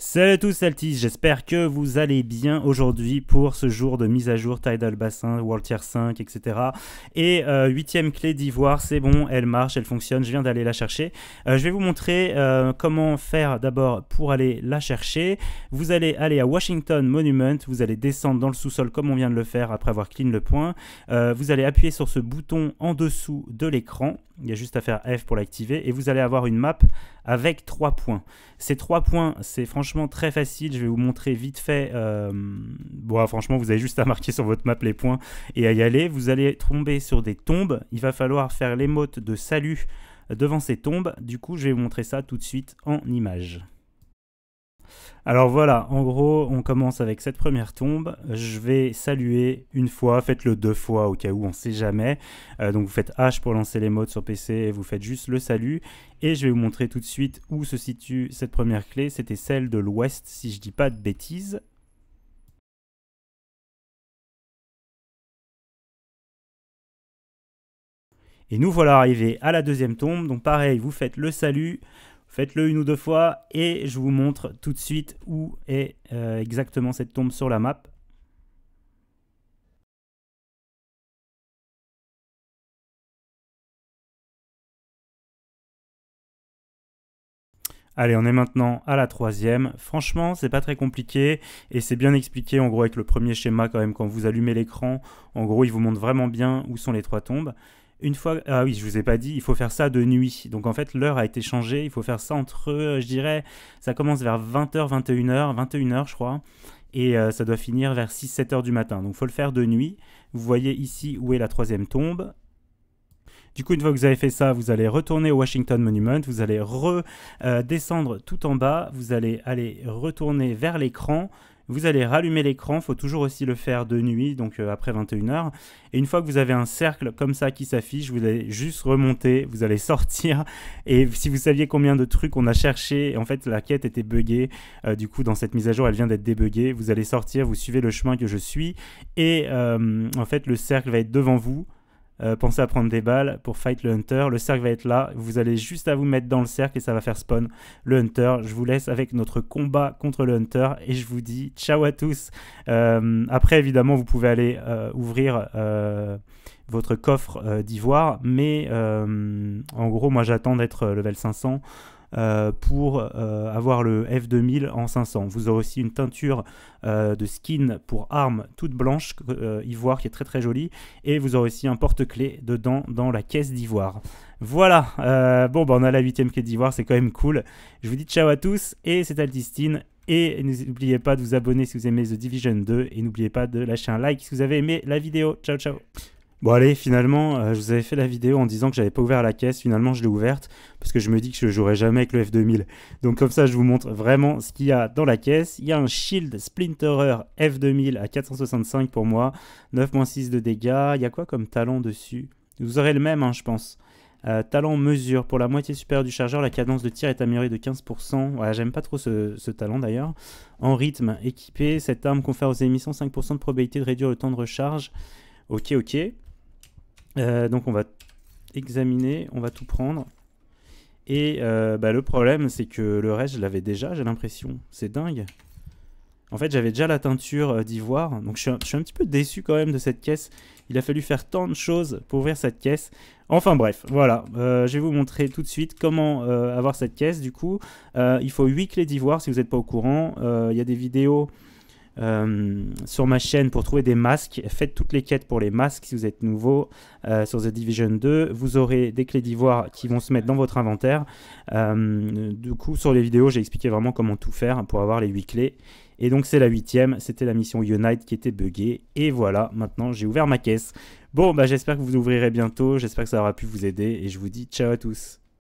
Salut à tous, Saltis, j'espère que vous allez bien aujourd'hui pour ce jour de mise à jour Tidal Bassin, World Tier 5, etc. Et euh, huitième clé d'ivoire, c'est bon, elle marche, elle fonctionne, je viens d'aller la chercher. Euh, je vais vous montrer euh, comment faire d'abord pour aller la chercher. Vous allez aller à Washington Monument, vous allez descendre dans le sous-sol comme on vient de le faire après avoir clean le point. vous allez appuyer sur ce bouton en dessous de l'écran. Il y a juste à faire F pour l'activer et vous allez avoir une map avec trois points. Ces trois points, c'est franchement très facile. Je vais vous montrer vite fait. Euh, bon, franchement, vous avez juste à marquer sur votre map les points et à y aller. Vous allez tomber sur des tombes. Il va falloir faire l'émote de salut devant ces tombes. Du coup, je vais vous montrer ça tout de suite en image. Alors voilà, en gros, on commence avec cette première tombe. Je vais saluer une fois, faites-le deux fois au cas où, on ne sait jamais. Euh, donc vous faites H pour lancer les modes sur PC et vous faites juste le salut. Et je vais vous montrer tout de suite où se situe cette première clé. C'était celle de l'ouest, si je ne dis pas de bêtises. Et nous voilà arrivés à la deuxième tombe. Donc pareil, vous faites le salut. Faites-le une ou deux fois et je vous montre tout de suite où est euh, exactement cette tombe sur la map. Allez, on est maintenant à la troisième. Franchement, c'est pas très compliqué et c'est bien expliqué en gros avec le premier schéma quand même. Quand vous allumez l'écran, en gros, il vous montre vraiment bien où sont les trois tombes une fois. Ah oui, je vous ai pas dit, il faut faire ça de nuit. Donc en fait, l'heure a été changée. Il faut faire ça entre, euh, je dirais, ça commence vers 20h, 21h, 21h, je crois. Et euh, ça doit finir vers 6-7h du matin. Donc il faut le faire de nuit. Vous voyez ici où est la troisième tombe. Du coup, une fois que vous avez fait ça, vous allez retourner au Washington Monument, vous allez redescendre euh, tout en bas, vous allez aller retourner vers l'écran, vous allez rallumer l'écran, faut toujours aussi le faire de nuit, donc euh, après 21h. Et une fois que vous avez un cercle comme ça qui s'affiche, vous allez juste remonter, vous allez sortir. Et si vous saviez combien de trucs on a cherché, en fait la quête était buggée. Euh, du coup, dans cette mise à jour, elle vient d'être débuggée. Vous allez sortir, vous suivez le chemin que je suis. Et euh, en fait, le cercle va être devant vous. Euh, pensez à prendre des balles pour fight le hunter. Le cercle va être là. Vous allez juste à vous mettre dans le cercle et ça va faire spawn le hunter. Je vous laisse avec notre combat contre le hunter et je vous dis ciao à tous. Euh, après, évidemment, vous pouvez aller euh, ouvrir votre coffre d'ivoire, mais en gros, moi j'attends d'être level 500 euh, pour euh, avoir le F2000 en 500. Vous aurez aussi une teinture euh, de skin pour armes toute blanche, ivoire, qui est très très jolie. Et vous aurez aussi un porte clé dedans dans la caisse d'ivoire. Voilà, bon, bah, on a la huitième caisse d'ivoire, c'est quand même cool. Je vous dis ciao à tous et c'est Altistine. Et n'oubliez pas de vous abonner si vous aimez The Division 2. Et n'oubliez pas de lâcher un like si vous avez aimé la vidéo. Ciao, ciao. Bon allez, finalement, euh, je vous avais fait la vidéo en disant que j'avais pas ouvert la caisse. Finalement, je l'ai ouverte parce que je me dis que je jouerai jamais avec le F2000. Donc comme ça, je vous montre vraiment ce qu'il y a dans la caisse. Il y a un Shield Splinterer F2000 à 465 pour moi, 9.6 de dégâts. Il y a quoi comme talent dessus Vous aurez le même, hein, je pense. Euh, talent mesure. Pour la moitié supérieure du chargeur, la cadence de tir est améliorée de 15%. Ouais, j'aime pas trop ce, talent d'ailleurs. En rythme équipé, cette arme confère aux émissions 5% de probabilité de réduire le temps de recharge. Ok, ok. Euh, donc on va examiner, on va tout prendre. Et euh, bah, le problème, c'est que le reste, je l'avais déjà, j'ai l'impression. C'est dingue. En fait, j'avais déjà la teinture euh, d'ivoire, donc je suis, un, petit peu déçu quand même de cette caisse. Il a fallu faire tant de choses pour ouvrir cette caisse. Enfin bref, voilà, je vais vous montrer tout de suite comment avoir cette caisse. Du coup, il faut 8 clés d'ivoire si vous n'êtes pas au courant. Il y a des vidéos euh, sur ma chaîne pour trouver des masques. Faites toutes les quêtes pour les masques si vous êtes nouveau euh, sur The Division 2. Vous aurez des clés d'ivoire qui vont se mettre dans votre inventaire. Euh, du coup, sur les vidéos, j'ai expliqué vraiment comment tout faire pour avoir les 8 clés. Et donc c'est la huitième, c'était la mission Unite qui était buggée. Et voilà, maintenant j'ai ouvert ma caisse. Bon, bah j'espère que vous ouvrirez bientôt, j'espère que ça aura pu vous aider, et je vous dis ciao à tous.